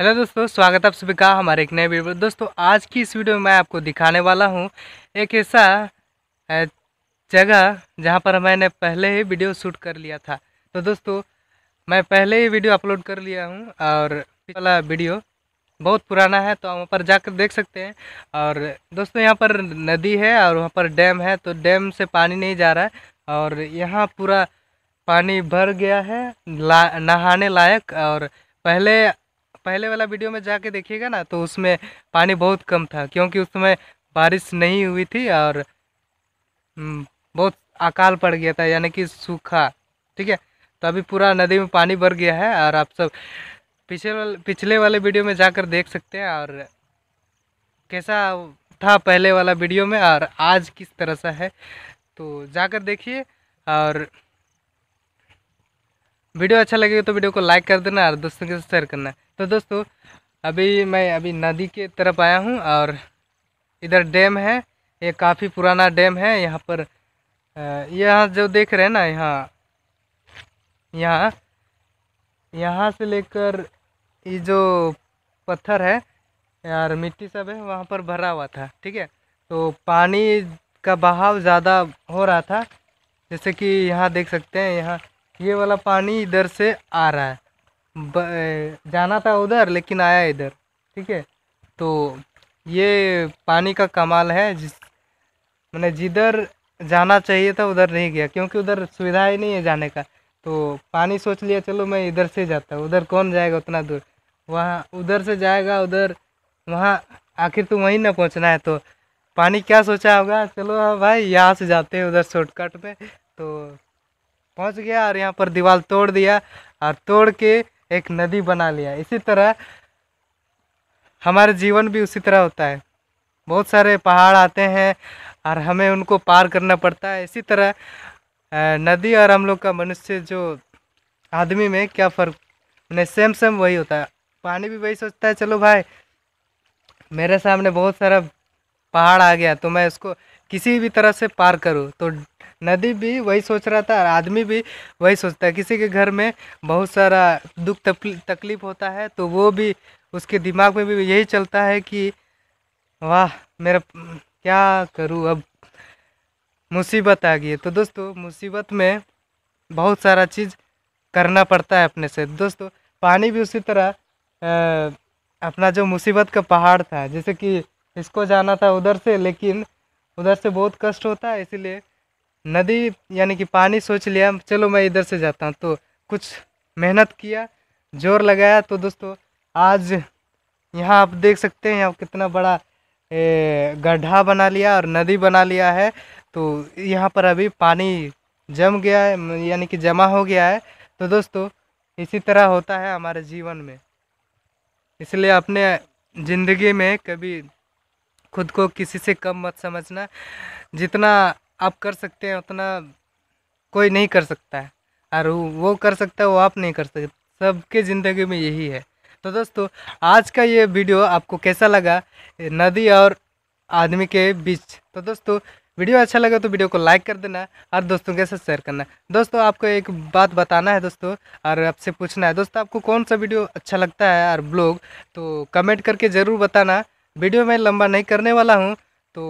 hello दोस्तों स्वागत है आप सभी का हमारे एक नए वीडियो दोस्तों आज की इस वीडियो में मैं आपको दिखाने वाला हूं एक ऐसा जगह जहां पर मैंने पहले ही वीडियो शूट कर लिया था तो दोस्तों मैं पहले ही वीडियो अपलोड कर लिया हूं और वाला वीडियो बहुत पुराना है तो हम वहाँ पर जाकर देख सकते हैं और दोस्तों यहाँ पर नदी है और वहाँ पर डैम है तो डैम से पानी नहीं जा रहा है और यहाँ पूरा पानी भर गया है ला नहाने लायक और पहले पहले वाला वीडियो में जाके देखिएगा ना तो उसमें पानी बहुत कम था क्योंकि उस समय बारिश नहीं हुई थी और हम्म, बहुत अकाल पड़ गया था यानी कि सूखा ठीक है तो अभी पूरा नदी में पानी भर गया है और आप सब पिछले वाले पिछले वाले वीडियो में जाकर देख सकते हैं और कैसा था पहले वाला वीडियो में और आज किस तरह सा है तो जाकर देखिए और वीडियो अच्छा लगेगा तो वीडियो को लाइक कर देना और दोस्तों के साथ शेयर करना तो दोस्तों अभी मैं अभी नदी के तरफ आया हूँ और इधर डैम है ये काफ़ी पुराना डैम है यहाँ पर यहाँ जो देख रहे हैं ना यहाँ यहाँ यहाँ से लेकर ये जो पत्थर है यार मिट्टी सब है वहाँ पर भरा हुआ था ठीक है तो पानी का बहाव ज़्यादा हो रहा था जैसे कि यहाँ देख सकते हैं यहाँ ये वाला पानी इधर से आ रहा है जाना था उधर लेकिन आया इधर ठीक है तो ये पानी का कमाल है जिस मैंने जिधर जाना चाहिए था उधर नहीं गया क्योंकि उधर सुविधा ही नहीं है जाने का तो पानी सोच लिया चलो मैं इधर से जाता हूँ उधर कौन जाएगा उतना दूर वहाँ उधर से जाएगा उधर वहाँ आखिर तो वहीं ना पहुँचना है तो पानी क्या सोचा होगा चलो हाँ भाई यहाँ से जाते हैं उधर शॉर्टकट पे तो पहुँच गया और यहाँ पर दीवार तोड़ दिया और तोड़ के एक नदी बना लिया इसी तरह हमारे जीवन भी उसी तरह होता है बहुत सारे पहाड़ आते हैं और हमें उनको पार करना पड़ता है इसी तरह नदी और हम लोग का मनुष्य जो आदमी में क्या फ़र्क मैंने सेम सेम वही होता है पानी भी वही सोचता है चलो भाई मेरे सामने बहुत सारा पहाड़ आ गया तो मैं उसको किसी भी तरह से पार करूँ तो नदी भी वही सोच रहा था और आदमी भी वही सोचता है किसी के घर में बहुत सारा दुख तकलीफ होता है तो वो भी उसके दिमाग में भी यही चलता है कि वाह मेरा क्या करूँ अब मुसीबत आ गई है तो दोस्तों मुसीबत में बहुत सारा चीज़ करना पड़ता है अपने से दोस्तों पानी भी उसी तरह आ, अपना जो मुसीबत का पहाड़ था जैसे कि इसको जाना था उधर से लेकिन उधर से बहुत कष्ट होता है इसीलिए नदी यानी कि पानी सोच लिया चलो मैं इधर से जाता हूँ तो कुछ मेहनत किया जोर लगाया तो दोस्तों आज यहाँ आप देख सकते हैं यहाँ कितना बड़ा गड्ढा बना लिया और नदी बना लिया है तो यहाँ पर अभी पानी जम गया है यानी कि जमा हो गया है तो दोस्तों इसी तरह होता है हमारे जीवन में इसलिए अपने ज़िंदगी में कभी खुद को किसी से कम मत समझना जितना आप कर सकते हैं उतना कोई नहीं कर सकता है और वो कर सकता है वो आप नहीं कर सकते सबके ज़िंदगी में यही है तो दोस्तों आज का ये वीडियो आपको कैसा लगा नदी और आदमी के बीच तो दोस्तों वीडियो अच्छा लगा तो वीडियो को लाइक कर देना और दोस्तों के साथ शेयर करना दोस्तों आपको एक बात बताना है दोस्तों और आपसे पूछना है दोस्तों आपको कौन सा वीडियो अच्छा लगता है और ब्लॉग तो कमेंट करके ज़रूर बताना वीडियो मैं लंबा नहीं करने वाला हूँ तो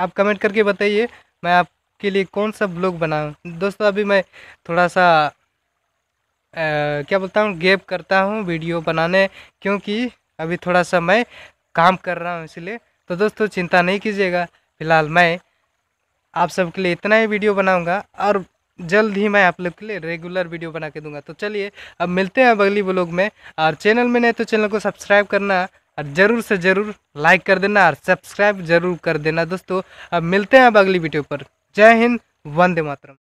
आप कमेंट करके बताइए मैं आपके लिए कौन सा ब्लॉग बनाऊँ दोस्तों अभी मैं थोड़ा सा आ, क्या बोलता हूँ गेप करता हूँ वीडियो बनाने क्योंकि अभी थोड़ा सा मैं काम कर रहा हूँ इसलिए तो दोस्तों चिंता नहीं कीजिएगा फिलहाल मैं आप सबके लिए इतना ही वीडियो बनाऊँगा और जल्द ही मैं आप लोग के लिए रेगुलर वीडियो बना के दूंगा तो चलिए अब मिलते हैं अब अगली ब्लॉग में और चैनल में नहीं तो चैनल को सब्सक्राइब करना और ज़रूर से ज़रूर लाइक कर देना और सब्सक्राइब जरूर कर देना दोस्तों अब मिलते हैं अब अगली वीडियो पर जय हिंद वंदे मातरम